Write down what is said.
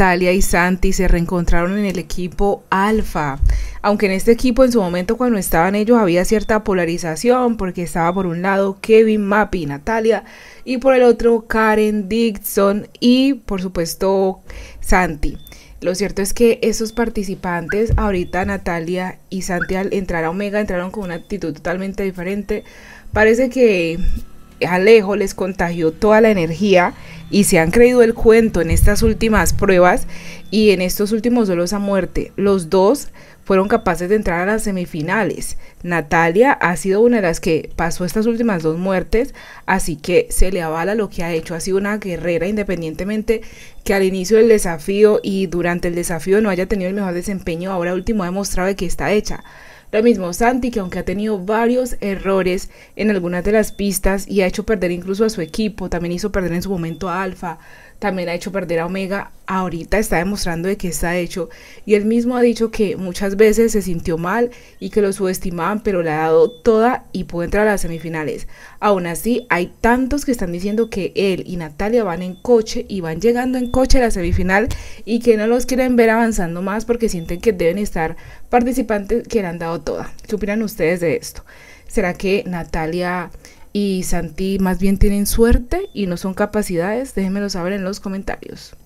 Natalia y Santi se reencontraron en el equipo Alfa. Aunque en este equipo en su momento cuando estaban ellos había cierta polarización porque estaba por un lado Kevin Mappy y Natalia y por el otro Karen Dixon y por supuesto Santi. Lo cierto es que esos participantes, ahorita Natalia y Santi al entrar a Omega entraron con una actitud totalmente diferente. Parece que Alejo les contagió toda la energía y se han creído el cuento en estas últimas pruebas y en estos últimos duelos a muerte. Los dos fueron capaces de entrar a las semifinales. Natalia ha sido una de las que pasó estas últimas dos muertes, así que se le avala lo que ha hecho. Ha sido una guerrera independientemente que al inicio del desafío y durante el desafío no haya tenido el mejor desempeño, ahora último ha demostrado que está hecha. Lo mismo Santi, que aunque ha tenido varios errores en algunas de las pistas y ha hecho perder incluso a su equipo, también hizo perder en su momento a Alfa, también ha hecho perder a Omega, ahorita está demostrando de que está hecho. Y él mismo ha dicho que muchas veces se sintió mal y que lo subestimaban, pero le ha dado toda y puede entrar a las semifinales. Aún así, hay tantos que están diciendo que él y Natalia van en coche y van llegando en coche a la semifinal y que no los quieren ver avanzando más porque sienten que deben estar participantes que le han dado toda. ¿Qué opinan ustedes de esto? ¿Será que Natalia y Santi más bien tienen suerte y no son capacidades? Déjenmelo saber en los comentarios.